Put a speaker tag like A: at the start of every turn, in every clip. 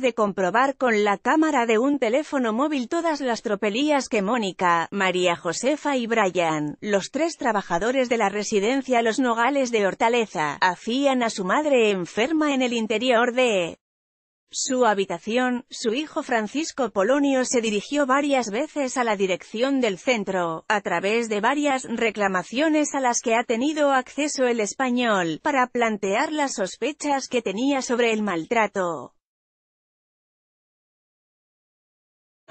A: de comprobar con la cámara de un teléfono móvil todas las tropelías que Mónica, María Josefa y Brian, los tres trabajadores de la residencia Los Nogales de Hortaleza, hacían a su madre enferma en el interior de su habitación, su hijo Francisco Polonio se dirigió varias veces a la dirección del centro, a través de varias reclamaciones a las que ha tenido acceso el español, para plantear las sospechas que tenía sobre el maltrato.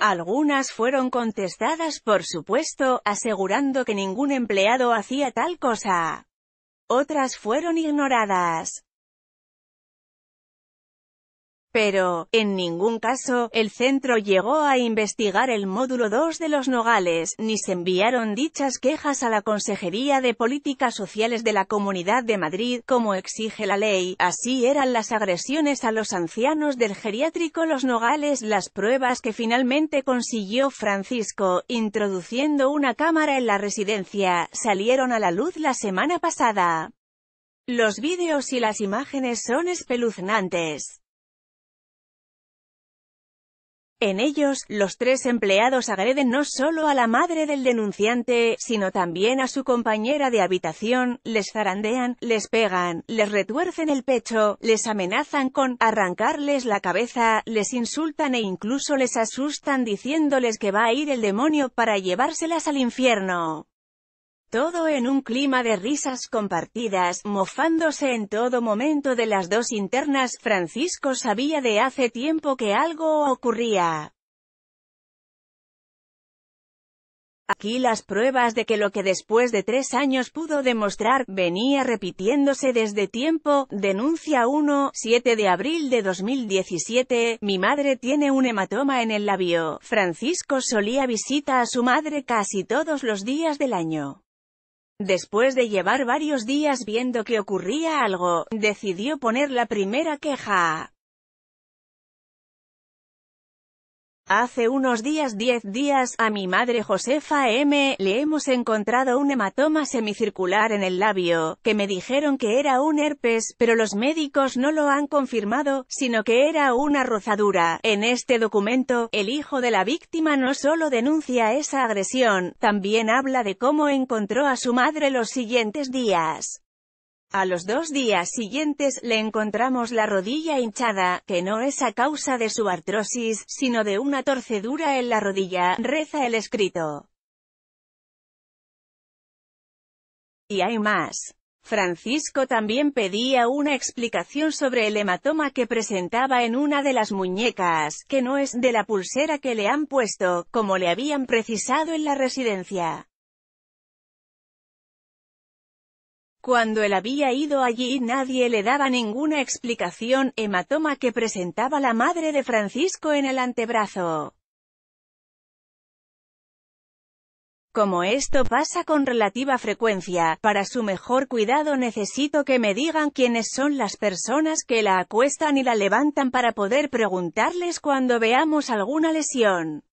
A: Algunas fueron contestadas por supuesto, asegurando que ningún empleado hacía tal cosa. Otras fueron ignoradas pero, en ningún caso, el centro llegó a investigar el módulo 2 de los Nogales, ni se enviaron dichas quejas a la Consejería de Políticas Sociales de la Comunidad de Madrid, como exige la ley, así eran las agresiones a los ancianos del geriátrico Los Nogales las pruebas que finalmente consiguió Francisco, introduciendo una cámara en la residencia, salieron a la luz la semana pasada. Los vídeos y las imágenes son espeluznantes. En ellos, los tres empleados agreden no solo a la madre del denunciante, sino también a su compañera de habitación, les zarandean, les pegan, les retuercen el pecho, les amenazan con arrancarles la cabeza, les insultan e incluso les asustan diciéndoles que va a ir el demonio para llevárselas al infierno. Todo en un clima de risas compartidas, mofándose en todo momento de las dos internas, Francisco sabía de hace tiempo que algo ocurría. Aquí las pruebas de que lo que después de tres años pudo demostrar, venía repitiéndose desde tiempo, denuncia 1, 7 de abril de 2017, mi madre tiene un hematoma en el labio. Francisco solía visita a su madre casi todos los días del año. Después de llevar varios días viendo que ocurría algo, decidió poner la primera queja. Hace unos días 10 días, a mi madre Josefa M. le hemos encontrado un hematoma semicircular en el labio, que me dijeron que era un herpes, pero los médicos no lo han confirmado, sino que era una rozadura. En este documento, el hijo de la víctima no solo denuncia esa agresión, también habla de cómo encontró a su madre los siguientes días. A los dos días siguientes, le encontramos la rodilla hinchada, que no es a causa de su artrosis, sino de una torcedura en la rodilla, reza el escrito. Y hay más. Francisco también pedía una explicación sobre el hematoma que presentaba en una de las muñecas, que no es de la pulsera que le han puesto, como le habían precisado en la residencia. Cuando él había ido allí nadie le daba ninguna explicación, hematoma que presentaba la madre de Francisco en el antebrazo. Como esto pasa con relativa frecuencia, para su mejor cuidado necesito que me digan quiénes son las personas que la acuestan y la levantan para poder preguntarles cuando veamos alguna lesión.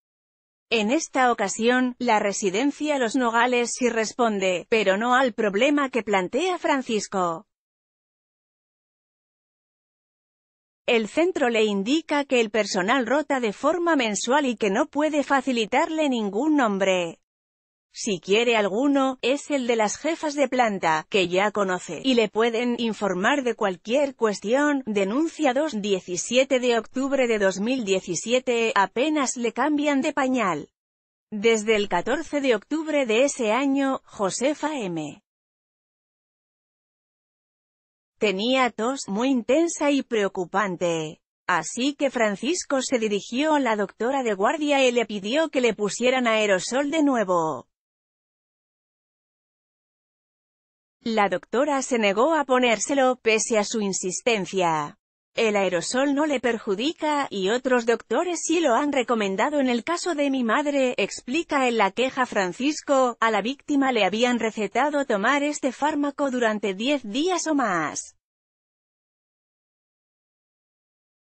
A: En esta ocasión, la residencia Los Nogales sí responde, pero no al problema que plantea Francisco. El centro le indica que el personal rota de forma mensual y que no puede facilitarle ningún nombre si quiere alguno, es el de las jefas de planta, que ya conoce, y le pueden informar de cualquier cuestión, denuncia 2, de octubre de 2017, apenas le cambian de pañal. Desde el 14 de octubre de ese año, Josefa M. Tenía tos muy intensa y preocupante. Así que Francisco se dirigió a la doctora de guardia y le pidió que le pusieran aerosol de nuevo. La doctora se negó a ponérselo, pese a su insistencia. El aerosol no le perjudica, y otros doctores sí lo han recomendado en el caso de mi madre, explica en la queja Francisco, a la víctima le habían recetado tomar este fármaco durante diez días o más.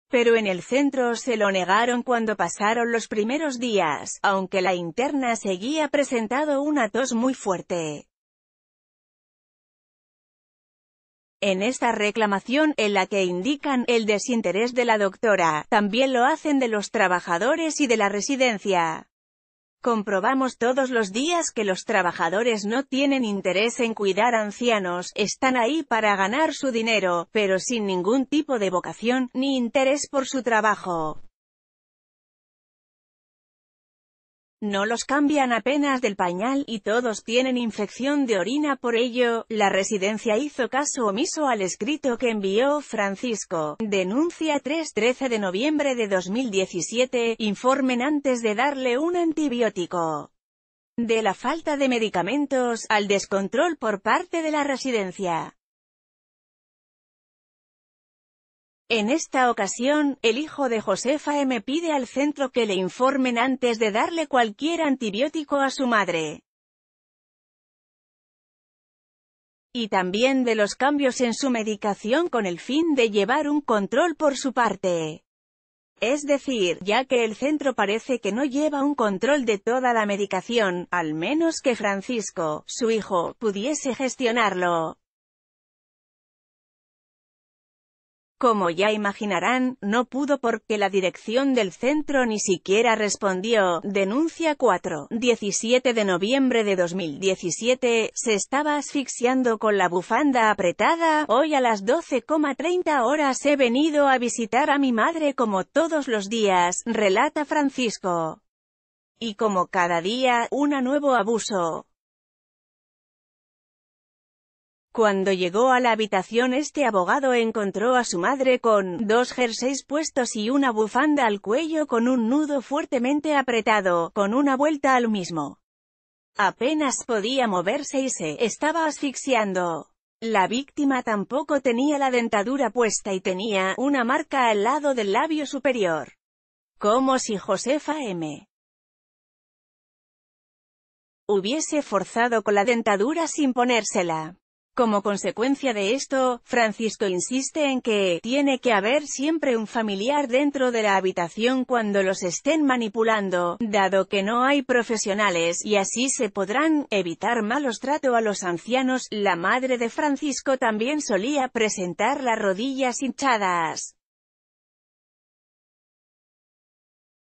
A: Pero en el centro se lo negaron cuando pasaron los primeros días, aunque la interna seguía presentado una tos muy fuerte. En esta reclamación, en la que indican el desinterés de la doctora, también lo hacen de los trabajadores y de la residencia. Comprobamos todos los días que los trabajadores no tienen interés en cuidar ancianos, están ahí para ganar su dinero, pero sin ningún tipo de vocación, ni interés por su trabajo. No los cambian apenas del pañal, y todos tienen infección de orina por ello, la residencia hizo caso omiso al escrito que envió Francisco, denuncia 3-13 de noviembre de 2017, informen antes de darle un antibiótico. De la falta de medicamentos, al descontrol por parte de la residencia. En esta ocasión, el hijo de Josefa M. pide al centro que le informen antes de darle cualquier antibiótico a su madre. Y también de los cambios en su medicación con el fin de llevar un control por su parte. Es decir, ya que el centro parece que no lleva un control de toda la medicación, al menos que Francisco, su hijo, pudiese gestionarlo. Como ya imaginarán, no pudo porque la dirección del centro ni siquiera respondió. Denuncia 4. 17 de noviembre de 2017, se estaba asfixiando con la bufanda apretada, hoy a las 12,30 horas he venido a visitar a mi madre como todos los días, relata Francisco. Y como cada día, una nuevo abuso. Cuando llegó a la habitación este abogado encontró a su madre con dos jerseys puestos y una bufanda al cuello con un nudo fuertemente apretado, con una vuelta al mismo. Apenas podía moverse y se estaba asfixiando. La víctima tampoco tenía la dentadura puesta y tenía una marca al lado del labio superior. Como si Josefa M. hubiese forzado con la dentadura sin ponérsela. Como consecuencia de esto, Francisco insiste en que, tiene que haber siempre un familiar dentro de la habitación cuando los estén manipulando, dado que no hay profesionales, y así se podrán, evitar malos tratos a los ancianos. La madre de Francisco también solía presentar las rodillas hinchadas.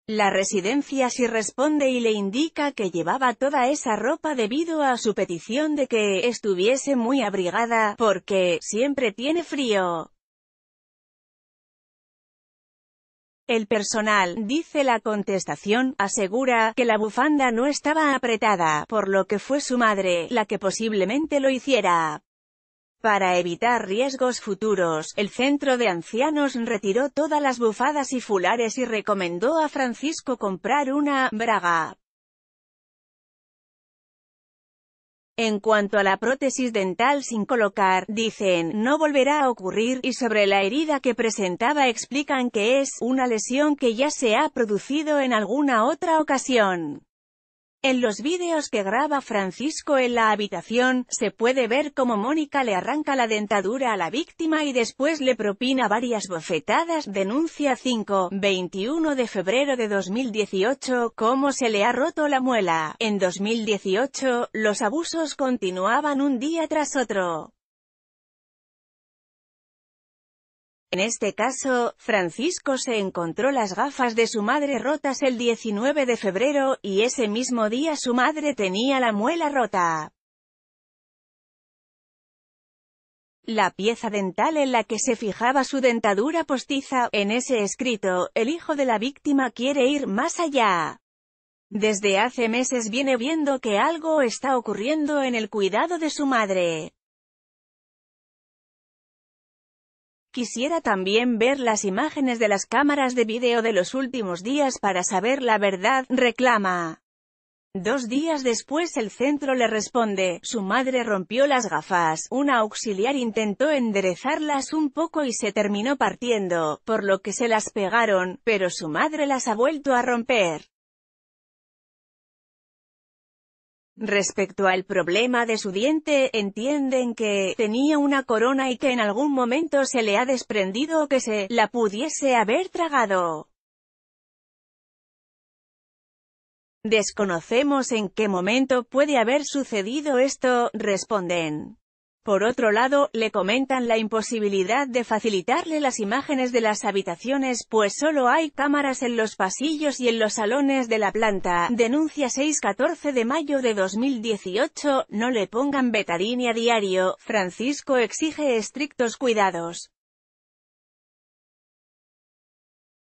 A: La residencia sí responde y le indica que llevaba toda esa ropa debido a su petición de que estuviese muy abrigada, porque siempre tiene frío. El personal, dice la contestación, asegura que la bufanda no estaba apretada, por lo que fue su madre la que posiblemente lo hiciera. Para evitar riesgos futuros, el centro de ancianos retiró todas las bufadas y fulares y recomendó a Francisco comprar una braga. En cuanto a la prótesis dental sin colocar, dicen, no volverá a ocurrir, y sobre la herida que presentaba explican que es una lesión que ya se ha producido en alguna otra ocasión. En los vídeos que graba Francisco en la habitación, se puede ver cómo Mónica le arranca la dentadura a la víctima y después le propina varias bofetadas. Denuncia 5, 21 de febrero de 2018, cómo se le ha roto la muela. En 2018, los abusos continuaban un día tras otro. En este caso, Francisco se encontró las gafas de su madre rotas el 19 de febrero, y ese mismo día su madre tenía la muela rota. La pieza dental en la que se fijaba su dentadura postiza, en ese escrito, el hijo de la víctima quiere ir más allá. Desde hace meses viene viendo que algo está ocurriendo en el cuidado de su madre. Quisiera también ver las imágenes de las cámaras de video de los últimos días para saber la verdad, reclama. Dos días después el centro le responde, su madre rompió las gafas, una auxiliar intentó enderezarlas un poco y se terminó partiendo, por lo que se las pegaron, pero su madre las ha vuelto a romper. Respecto al problema de su diente, entienden que tenía una corona y que en algún momento se le ha desprendido o que se la pudiese haber tragado. Desconocemos en qué momento puede haber sucedido esto, responden. Por otro lado, le comentan la imposibilidad de facilitarle las imágenes de las habitaciones, pues solo hay cámaras en los pasillos y en los salones de la planta. Denuncia 6-14 de mayo de 2018, no le pongan betadine a diario, Francisco exige estrictos cuidados.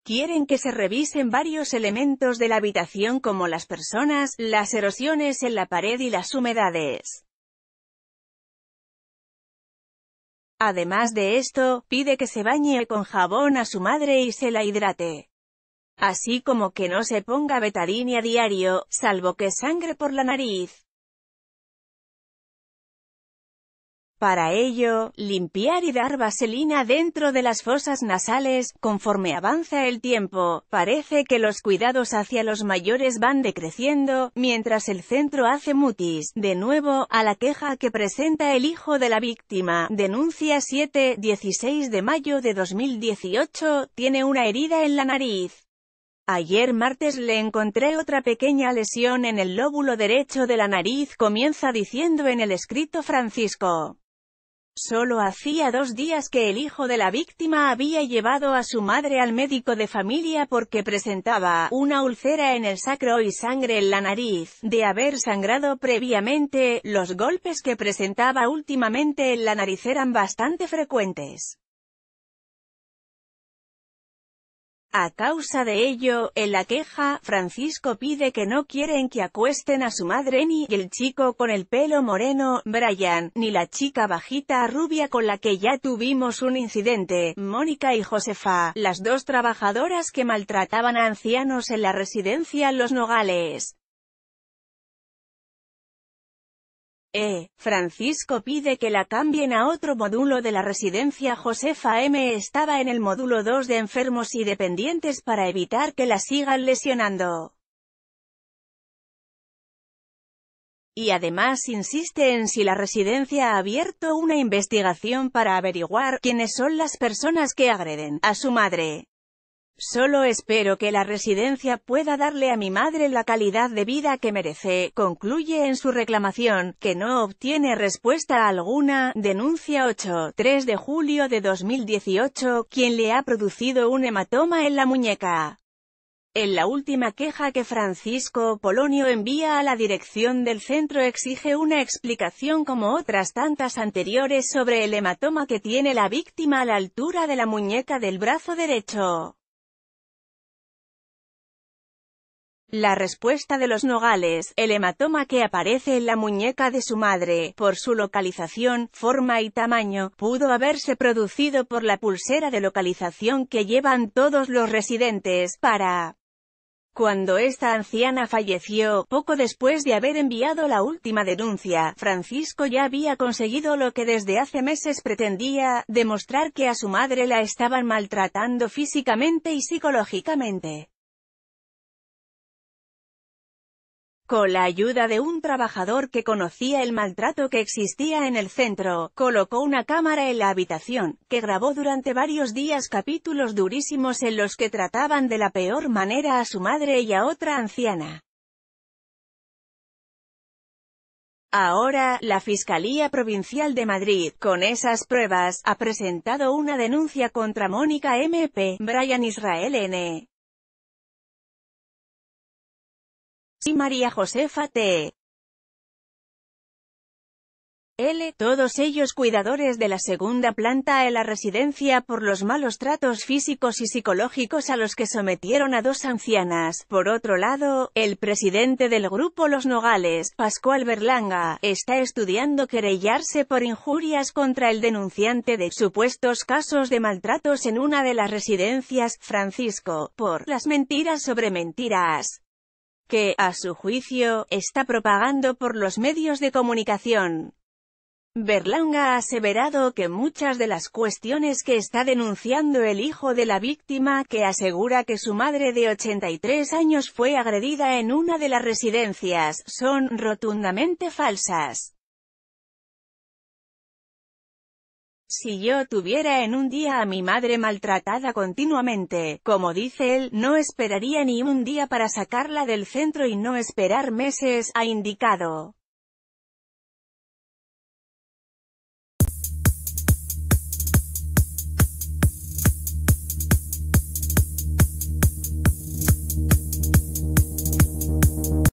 A: Quieren que se revisen varios elementos de la habitación como las personas, las erosiones en la pared y las humedades. Además de esto, pide que se bañe con jabón a su madre y se la hidrate. Así como que no se ponga betadine a diario, salvo que sangre por la nariz. Para ello, limpiar y dar vaselina dentro de las fosas nasales, conforme avanza el tiempo, parece que los cuidados hacia los mayores van decreciendo, mientras el centro hace mutis, de nuevo, a la queja que presenta el hijo de la víctima, denuncia 7, 16 de mayo de 2018, tiene una herida en la nariz. Ayer martes le encontré otra pequeña lesión en el lóbulo derecho de la nariz, comienza diciendo en el escrito Francisco. Solo hacía dos días que el hijo de la víctima había llevado a su madre al médico de familia porque presentaba una úlcera en el sacro y sangre en la nariz, de haber sangrado previamente, los golpes que presentaba últimamente en la nariz eran bastante frecuentes. A causa de ello, en la queja, Francisco pide que no quieren que acuesten a su madre ni el chico con el pelo moreno, Brian, ni la chica bajita rubia con la que ya tuvimos un incidente, Mónica y Josefa, las dos trabajadoras que maltrataban a ancianos en la residencia Los Nogales. E. Francisco pide que la cambien a otro módulo de la residencia Josefa M. estaba en el módulo 2 de enfermos y dependientes para evitar que la sigan lesionando. Y además insiste en si la residencia ha abierto una investigación para averiguar quiénes son las personas que agreden a su madre. Solo espero que la residencia pueda darle a mi madre la calidad de vida que merece, concluye en su reclamación, que no obtiene respuesta alguna, denuncia 8, de julio de 2018, quien le ha producido un hematoma en la muñeca. En la última queja que Francisco Polonio envía a la dirección del centro exige una explicación como otras tantas anteriores sobre el hematoma que tiene la víctima a la altura de la muñeca del brazo derecho. La respuesta de los nogales, el hematoma que aparece en la muñeca de su madre, por su localización, forma y tamaño, pudo haberse producido por la pulsera de localización que llevan todos los residentes, para... Cuando esta anciana falleció, poco después de haber enviado la última denuncia, Francisco ya había conseguido lo que desde hace meses pretendía, demostrar que a su madre la estaban maltratando físicamente y psicológicamente. con la ayuda de un trabajador que conocía el maltrato que existía en el centro, colocó una cámara en la habitación, que grabó durante varios días capítulos durísimos en los que trataban de la peor manera a su madre y a otra anciana. Ahora, la Fiscalía Provincial de Madrid, con esas pruebas, ha presentado una denuncia contra Mónica M.P., Brian Israel N., y María Josefa T. L. Todos ellos cuidadores de la segunda planta de la residencia por los malos tratos físicos y psicológicos a los que sometieron a dos ancianas. Por otro lado, el presidente del grupo Los Nogales, Pascual Berlanga, está estudiando querellarse por injurias contra el denunciante de supuestos casos de maltratos en una de las residencias, Francisco, por las mentiras sobre mentiras que, a su juicio, está propagando por los medios de comunicación. Berlanga ha aseverado que muchas de las cuestiones que está denunciando el hijo de la víctima que asegura que su madre de 83 años fue agredida en una de las residencias, son rotundamente falsas. Si yo tuviera en un día a mi madre maltratada continuamente, como dice él, no esperaría ni un día para sacarla del centro y no esperar meses, ha indicado.